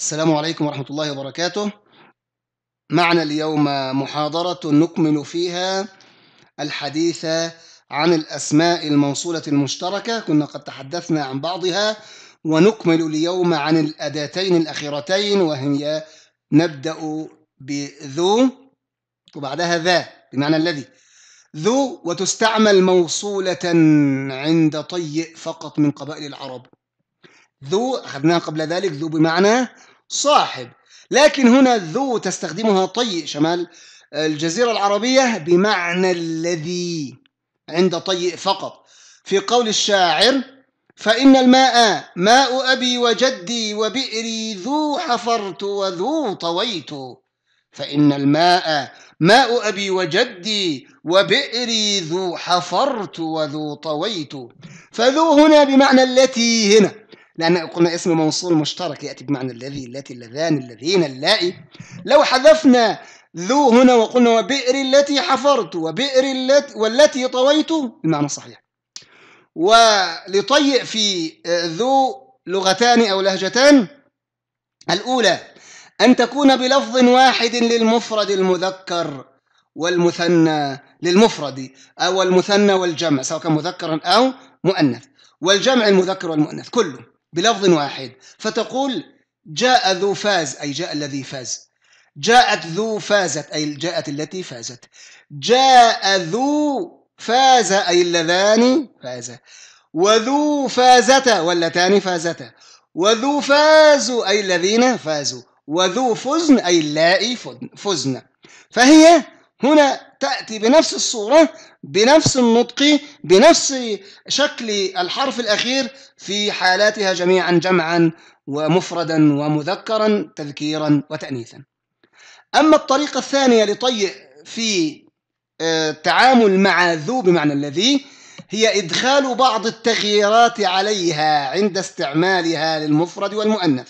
السلام عليكم ورحمة الله وبركاته معنا اليوم محاضرة نكمل فيها الحديث عن الأسماء الموصولة المشتركة كنا قد تحدثنا عن بعضها ونكمل اليوم عن الأداتين الأخيرتين وهي نبدأ بذو وبعدها ذا بمعنى الذي ذو وتستعمل موصولة عند طيء فقط من قبائل العرب ذو أخذناها قبل ذلك ذو بمعنى صاحب لكن هنا ذو تستخدمها طي شمال الجزيرة العربية بمعنى الذي عند طي فقط في قول الشاعر فإن الماء ماء أبي وجدي وبئري ذو حفرت وذو طويت فإن الماء ماء أبي وجدي وبئري ذو حفرت وذو طويت فذو هنا بمعنى التي هنا لأن قلنا اسم موصول مشترك يأتي بمعنى الذي التي اللذان الذين اللائي لو حذفنا ذو هنا وقلنا وبئر التي حفرت وبئر التي والتي طويت المعنى صحيح ولطيء في آه، ذو لغتان أو لهجتان الأولى أن تكون بلفظ واحد للمفرد المذكر والمثنى للمفرد أو المثنى والجمع سواء كان مذكرا أو مؤنث والجمع المذكر والمؤنث كله بلفظ واحد فتقول جاء ذو فاز أي جاء الذي فاز جاءت ذو فازت أي جاءت التي فازت جاء ذو فاز أي اللذان فاز وذو فازت واللتان فازتا وذو فاز أي الذين فازوا وذو فزن أي اللائي فزن فهي هنا تأتي بنفس الصورة بنفس النطق بنفس شكل الحرف الأخير في حالاتها جميعا جمعا ومفردا ومذكرا تذكيرا وتأنيثا أما الطريقة الثانية لطي في آه، التعامل مع ذو بمعنى الذي هي إدخال بعض التغييرات عليها عند استعمالها للمفرد والمؤنث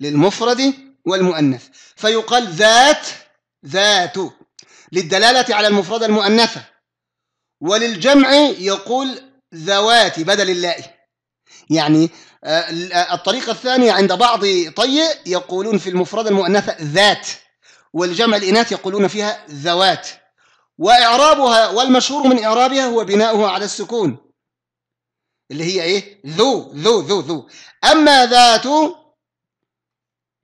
للمفرد والمؤنث فيقال ذات ذات للدلالة على المفردة المؤنثة وللجمع يقول ذوات بدل اللائي يعني آه، الطريقة الثانية عند بعض طي يقولون في المفردة المؤنثة ذات والجمع الإناث يقولون فيها ذوات وإعرابها والمشهور من إعرابها هو بناؤها على السكون اللي هي إيه ذو ذو ذو ذو أما ذات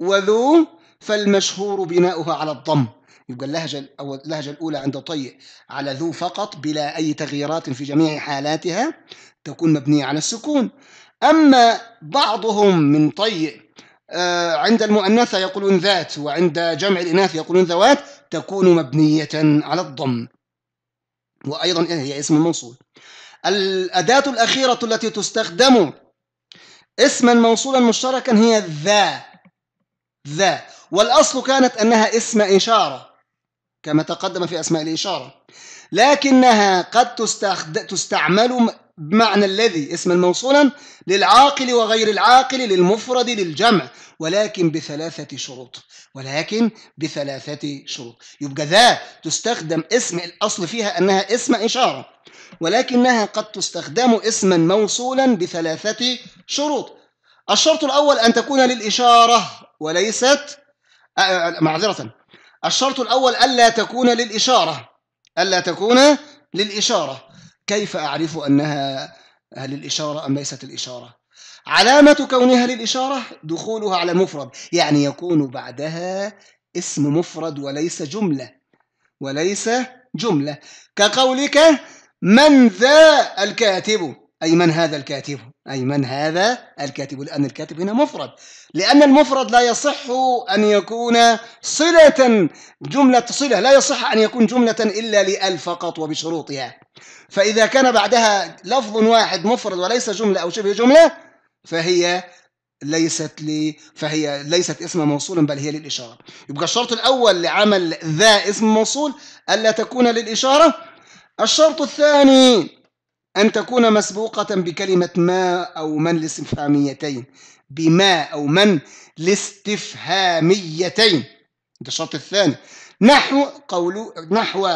وذو فالمشهور بناؤها على الضم يبقى اللهجة أو اللهجة الأولى عند طي على ذو فقط بلا أي تغييرات في جميع حالاتها تكون مبنية على السكون أما بعضهم من طي آه، عند المؤنثة يقولون ذات وعند جمع الإناث يقولون ذوات تكون مبنية على الضم وأيضا إيه، هي اسم منصوب الأداة الأخيرة التي تستخدم اسما موصولا مشتركا هي ذا ذا والأصل كانت أنها اسم إشارة كما تقدم في أسماء الإشارة لكنها قد تستعمل بمعنى الذي اسما موصولا للعاقل وغير العاقل للمفرد للجمع ولكن بثلاثة شروط ولكن بثلاثة شروط يبقى ذا تستخدم اسم الأصل فيها أنها اسم إشارة ولكنها قد تستخدم اسما موصولا بثلاثة شروط الشرط الأول أن تكون للإشارة وليست معذرة الشرط الأول ألا تكون للإشارة ألا تكون للإشارة كيف أعرف أنها للإشارة أم ليست الإشارة علامة كونها للإشارة دخولها على مفرد يعني يكون بعدها اسم مفرد وليس جملة وليس جملة كقولك من ذا الكاتب أي من هذا الكاتب أي من هذا الكاتب لأن الكاتب هنا مفرد لأن المفرد لا يصح أن يكون صلة جملة صلة لا يصح أن يكون جملة إلا لأل فقط وبشروطها فإذا كان بعدها لفظ واحد مفرد وليس جملة أو شبه جملة فهي ليست لي فهي ليست اسم موصول بل هي للإشارة يبقى الشرط الأول لعمل ذا اسم موصول ألا تكون للإشارة الشرط الثاني أن تكون مسبوقة بكلمة ما أو من الاستفهاميتين بما أو من الاستفهاميتين ده الشرط الثاني نحو قول نحو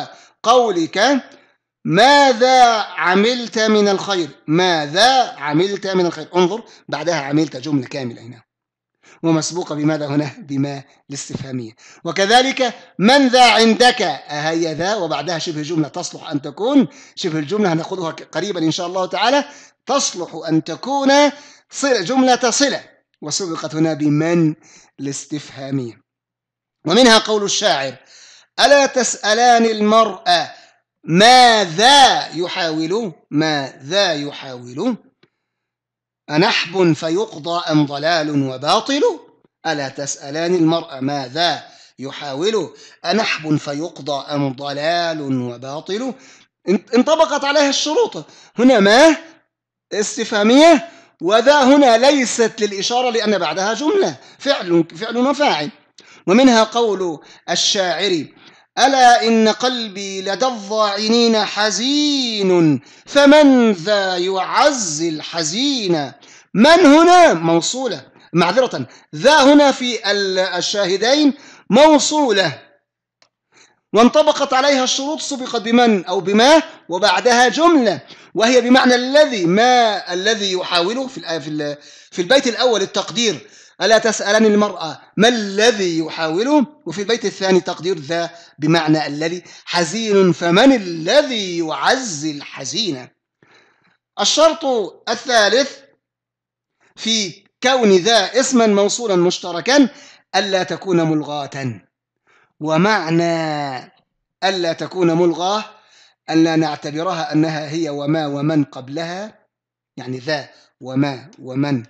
قولك ماذا عملت من الخير ماذا عملت من الخير انظر بعدها عملت جملة كاملة هنا ومسبوقة بماذا هنا بما الاستفهامية وكذلك من ذا عندك أهي ذا وبعدها شبه جملة تصلح أن تكون شبه الجملة هنأخذها قريبا إن شاء الله تعالى تصلح أن تكون صلة جملة صلة وسبقت هنا بمن الاستفهامية ومنها قول الشاعر ألا تسألان المرأة ماذا يحاول ماذا يحاول أنحب فيقضى أم ضلال وباطل ألا تسألان المرء ماذا يحاول أنحب فيقضى أم ضلال وباطل انطبقت عليها الشروط هنا ما استفهامية وذا هنا ليست للإشارة لأن بعدها جملة فعل فعل وفاعل ومنها قول الشاعر ألا إن قلبي لدى الظاعنين حزين فمن ذا يعزي الحزين من هنا موصولة معذرة ذا هنا في الشاهدين موصولة وانطبقت عليها الشروط سبقت بمن أو بما وبعدها جملة وهي بمعنى الذي ما الذي يحاوله في في البيت الأول التقدير ألا تسألني المرأة ما الذي يحاوله وفي البيت الثاني تقدير ذا بمعنى الذي حزين فمن الذي يعزي الحزينة الشرط الثالث في كون ذا اسما موصولا مشتركا ألا تكون ملغاة ومعنى ألا تكون ملغاة أن لا نعتبرها أنها هي وما ومن قبلها يعني ذا وما ومن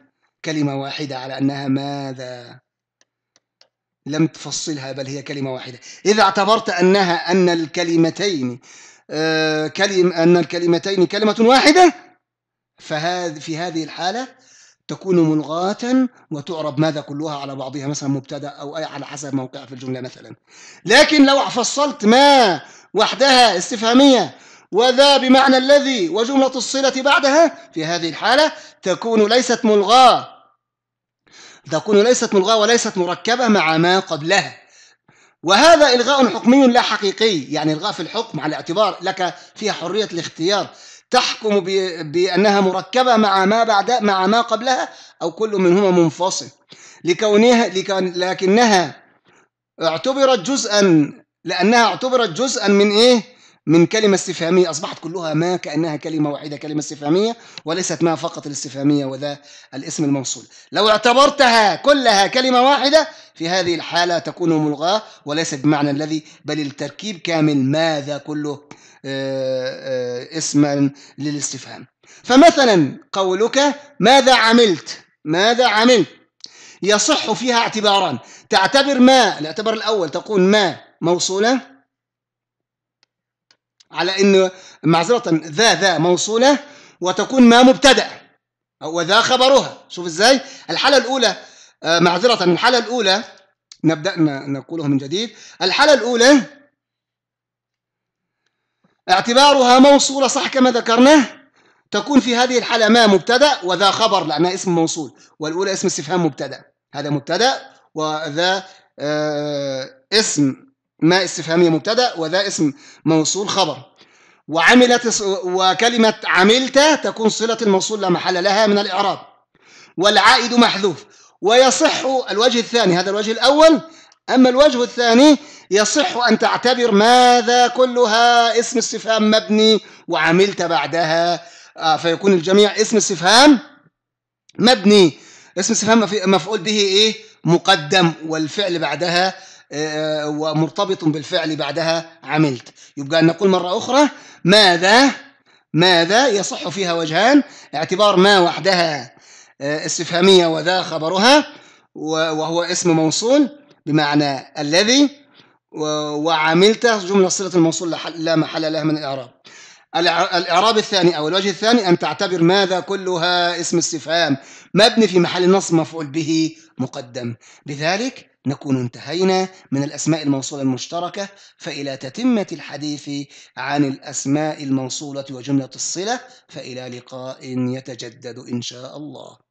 كلمة واحدة على أنها ماذا لم تفصلها بل هي كلمة واحدة إذا اعتبرت أنها أن الكلمتين آه، كلم أن الكلمتين كلمة واحدة فهذ في هذه الحالة تكون ملغاة وتعرب ماذا كلها على بعضها مثلا مبتدا أو أي على حسب موقعها في الجملة مثلا لكن لو فصلت ما وحدها استفهامية وذا بمعنى الذي وجملة الصلة بعدها في هذه الحالة تكون ليست ملغاة تكون ليست ملغاة وليست مركبة مع ما قبلها وهذا إلغاء حكمي لا حقيقي يعني إلغاء في الحكم على اعتبار لك فيها حرية الاختيار تحكم بأنها مركبة مع ما بعد مع ما قبلها أو كل منهما منفصل لكونها لكن لكنها اعتبرت جزءا لأنها اعتبرت جزءا من إيه؟ من كلمة استفهامية أصبحت كلها ما كأنها كلمة واحدة كلمة استفهامية وليست ما فقط الاستفهامية وذا الاسم الموصول لو اعتبرتها كلها كلمة واحدة في هذه الحالة تكون ملغاة وليس بمعنى الذي بل التركيب كامل ماذا كله آه، آه، اسما للاستفهام فمثلا قولك ماذا عملت ماذا عملت يصح فيها اعتباران تعتبر ما الاعتبار الأول تقول ما موصولة على أن معذرة ذا ذا موصولة وتكون ما مبتدأ وذا خبرها شوف إزاي الحالة الأولى آه، معذرة الحالة الأولى نبدأ نقولها من جديد الحالة الأولى اعتبارها موصولة صح كما ذكرنا تكون في هذه الحالة ما مبتدأ وذا خبر لأنها اسم موصول والأولى اسم استفهام مبتدأ هذا مبتدأ وذا آه، اسم ما استفهامية مبتدأ وذا اسم موصول خبر وعملت وكلمة عملت تكون صلة الموصول لا محل لها من الإعراب والعائد محذوف ويصح الوجه الثاني هذا الوجه الأول أما الوجه الثاني يصح أن تعتبر ماذا كلها اسم استفهام مبني وعملت بعدها آه، فيكون الجميع اسم استفهام مبني اسم استفهام مفعول به إيه مقدم والفعل بعدها آه، ومرتبط بالفعل بعدها عملت يبقى أن نقول مرة أخرى ماذا ماذا يصح فيها وجهان اعتبار ما وحدها آه، استفهامية وذا خبرها وهو اسم موصول بمعنى الذي وعملت جملة صلة الموصول لا محل لها من الإعراب الإعراب الثاني أو الوجه الثاني أن تعتبر ماذا كلها اسم استفهام مبني في محل نص مفعول به مقدم لذلك نكون انتهينا من الأسماء الموصولة المشتركة فإلى تتمة الحديث عن الأسماء الموصولة وجملة الصلة فإلى لقاء يتجدد إن شاء الله